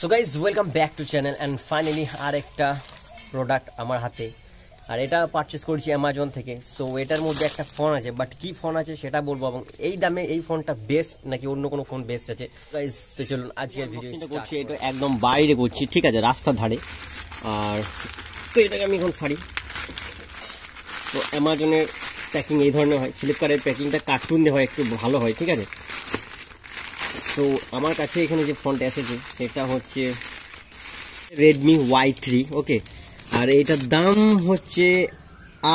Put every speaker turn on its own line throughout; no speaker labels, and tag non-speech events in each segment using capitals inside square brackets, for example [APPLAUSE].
so guys welcome back to channel and finally আর একটা product আমার হাতে আর এটা পারচেস করেছি অ্যামাজন থেকে সো এটার মধ্যে একটা ফোন আছে বাট কি ফোন আছে সেটা বলবো এবং এই দামে এই ফোনটা বেস্ট নাকি অন্য কোনো ফোন বেস্ট আছে গাইজ তো চলুন আজকের ভিডিও করছি এটা একদম বাইরে করছি ঠিক আছে রাস্তার ধারে আর তো এটাকে আমি এখন ফাড়ি তো অ্যামাজনের প্যাকিং এই ধরনের হয় ফ্লিপকার্টের প্যাকিংটা কার্টুন হয় একটু ভালো হয় ঠিক আছে সো আমার কাছে এখানে যে ফোনটা এসেছে সেটা হচ্ছে রেডমি ওয়াই থ্রি ওকে আর এটার দাম হচ্ছে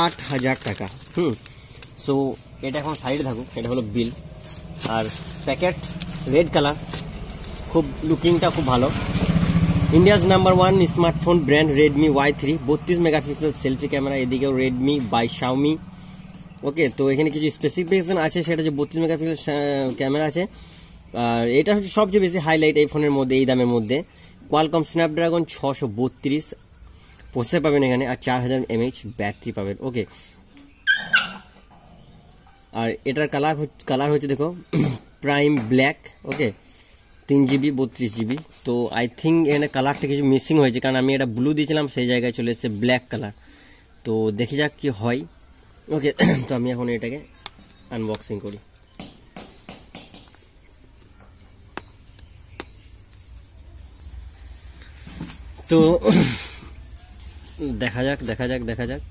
আট হাজার টাকা হুম সো এটা এখন সাইডে থাকুক এটা হলো বিল আর প্যাকেট রেড কালার খুব লুকিংটা খুব ভালো India's number one smartphone brand Redmi Y three বত্রিশ মেগাপিক্সেল সেলফি ক্যামেরা এদিকেও রেডমি বাই শাওমি ওকে তো এখানে কিছু স্পেসিফিকেশন আছে সেটা যে বত্রিশ মেগাপিক্সেল ক্যামেরা আছে আর এটা হচ্ছে সবচেয়ে বেশি হাইলাইট এই ফোনের মধ্যে এই দামের মধ্যে কোয়ালকম স্ন্যাপড্রাগন ছশো বত্রিশ পোসে পাবেন এখানে আর চার হাজার এমএইচ ব্যাটারি পাবেন ওকে আর এটার কালার কালার হচ্ছে দেখো প্রাইম ব্ল্যাক ওকে তিন জিবি বত্রিশ জিবি তো আই থিঙ্ক এখানে কালারটা কিছু মিসিং হয়েছে কারণ আমি এটা ব্লু দিয়েছিলাম সেই জায়গায় চলে এসেছে ব্ল্যাক কালার তো দেখে যাক কি হয় ওকে [COUGHS] তো আমি এখন এটাকে আনবক্সিং করি তো দেখা যাক দেখা যাক দেখা যাক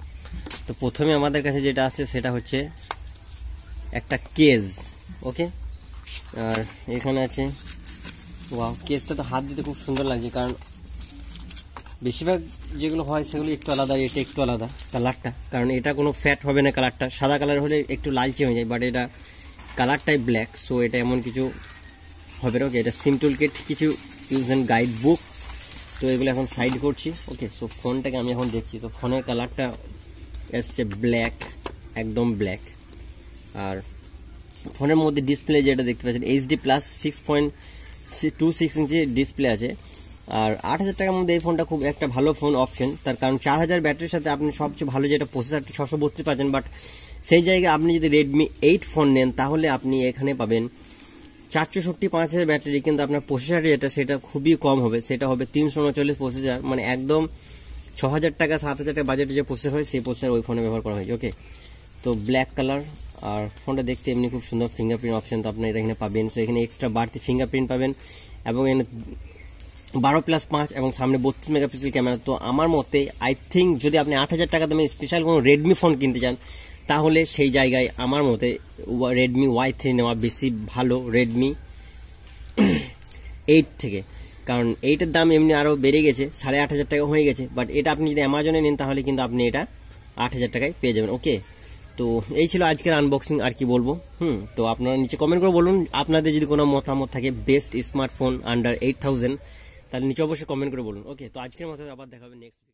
তো প্রথমে আমাদের কাছে যেটা আসছে সেটা হচ্ছে একটা কেজ ওকে আর এখানে আছে ওয়াও কেসটা তো হাত দিতে খুব সুন্দর লাগছে কারণ বেশিরভাগ যেগুলো হয় সেগুলো একটু আলাদা এটা একটু আলাদা কালারটা কারণ এটা কোনো ফ্যাট হবে না কালারটা সাদা কালার হলে একটু লালচে হয়ে যায় বাট এটা কালারটাই ব্ল্যাক সো এটা এমন কিছু হবে ওকে এটা সিম্পল কিট কিছু ইউজ অ্যান্ড গাইড বুক তো এগুলো এখন সাইড করছি ওকে সো ফোনটাকে আমি এখন দেখছি তো ফোনের কালারটা এসছে ব্ল্যাক একদম ব্ল্যাক আর ফোনের মধ্যে ডিসপ্লে যেটা দেখতে পাচ্ছেন HD plus six point two six inch display আছে আর আট হাজার টাকার মধ্যে এই ফোনটা খুব একটা ভালো ফোন অপশন তার কারণ চার হাজার ব্যাটারির সাথে আপনি সবচেয়ে ভালো যেটা প্রসেসার ছশো বত্রিশ পাচ্ছেন বাট সেই জায়গায় আপনি যদি রেডমি এইট ফোন নেন তাহলে আপনি এখানে পাবেন চারশো পাঁচ হাজার ব্যাটারি কিন্তু আপনার প্রসেসার যেটা সেটা খুবই কম হবে সেটা হবে তিনশো উনচল্লিশ প্রসেসার মানে একদম ছ হাজার টাকা সাত হাজার টাকা বাজেটে যে প্রসেসার হয় সেই প্রসেসার ওই ফোনে ব্যবহার করা হয় ওকে তো ব্ল্যাক কালার আর ফোনটা দেখতে এমনি খুব সুন্দর ফিঙ্গারপ্রিন্ট অপশন তো আপনার এখানে পাবেন সো এখানে এক্সট্রা বাড়তি ফিঙ্গারপ্রিন্ট পাবেন এবং এখানে বারো প্লাস পাঁচ এবং সামনে বত্রিশ মেগাপিক্সেল ক্যামেরা তো আমার মতে আই থিঙ্ক যদি আপনি আট হাজার টাকা দামে স্পেশাল কোনো রেডমি ফোন কিনতে চান তাহলে সেই জায়গায় আমার মতে রেডমি ওয়াই থ্রি নেওয়া বেশি ভালো রেডমি এইট থেকে কারণ এইটার দাম এমনি আরও বেড়ে গেছে সাড়ে আট হাজার টাকা হয়ে গেছে বাট এটা আপনি যদি অ্যামাজনে নেন তাহলে কিন্তু আপনি এটা আট হাজার টাকায় পেয়ে যাবেন ওকে তো এই ছিল আজকের আনবক্সিং আর কি বলবো হুম তো আপনারা নিচে কমেন্ট করে বলুন আপনাদের যদি কোনো মতামত থাকে best smartphone under eight thousand তাহলে নিচে অবশ্যই কমেন্ট করে বলুন ওকে তো আজকের মতো আবার দেখা হবে নেক্সট